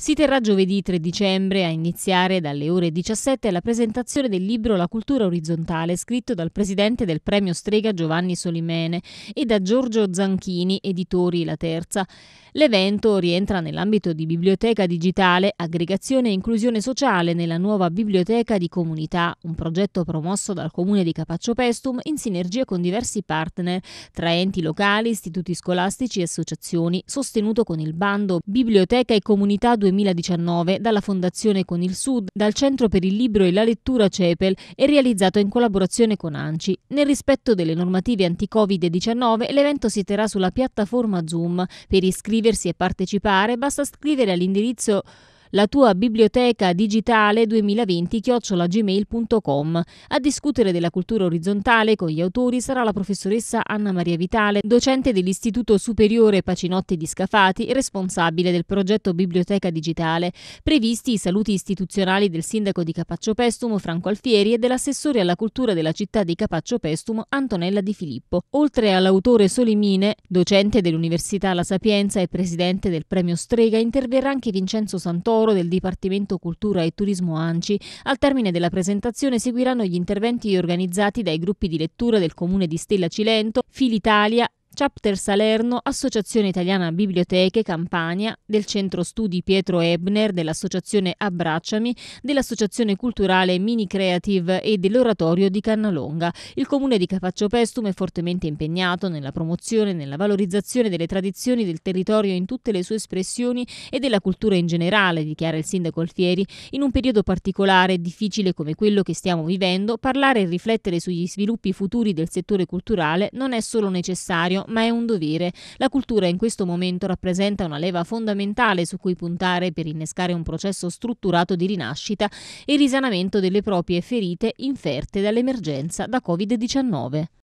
Si terrà giovedì 3 dicembre a iniziare dalle ore 17 la presentazione del libro La cultura orizzontale scritto dal presidente del premio Strega Giovanni Solimene e da Giorgio Zanchini, editori La Terza. L'evento rientra nell'ambito di Biblioteca Digitale, Aggregazione e Inclusione Sociale nella nuova Biblioteca di Comunità, un progetto promosso dal comune di Capaccio Pestum in sinergia con diversi partner tra enti locali, istituti scolastici e associazioni, sostenuto con il bando Biblioteca e Comunità 2020 2019 dalla Fondazione Con il Sud, dal Centro per il Libro e la Lettura CEPEL e realizzato in collaborazione con ANCI. Nel rispetto delle normative anti-Covid-19, l'evento si terrà sulla piattaforma Zoom. Per iscriversi e partecipare basta scrivere all'indirizzo la tua biblioteca digitale 2020-gmail.com. A discutere della cultura orizzontale con gli autori sarà la professoressa Anna Maria Vitale, docente dell'Istituto Superiore Pacinotti di Scafati e responsabile del progetto Biblioteca Digitale. Previsti i saluti istituzionali del sindaco di Capaccio Pestumo Franco Alfieri e dell'assessore alla cultura della città di Capaccio Pestumo Antonella Di Filippo. Oltre all'autore Solimine, docente dell'Università La Sapienza e presidente del Premio Strega, interverrà anche Vincenzo Santoro lavoro del Dipartimento Cultura e Turismo ANCI, al termine della presentazione seguiranno gli interventi organizzati dai gruppi di lettura del Comune di Stella Cilento, Filitalia, Chapter Salerno, Associazione Italiana Biblioteche Campania, del Centro Studi Pietro Ebner, dell'Associazione Abbracciami, dell'Associazione Culturale Mini Creative e dell'Oratorio di Cannalonga. Il comune di Capaccio Pestum è fortemente impegnato nella promozione e nella valorizzazione delle tradizioni del territorio in tutte le sue espressioni e della cultura in generale, dichiara il sindaco Alfieri, in un periodo particolare e difficile come quello che stiamo vivendo, parlare e riflettere sugli sviluppi futuri del settore culturale non è solo necessario, ma è un dovere. La cultura in questo momento rappresenta una leva fondamentale su cui puntare per innescare un processo strutturato di rinascita e risanamento delle proprie ferite inferte dall'emergenza da Covid-19.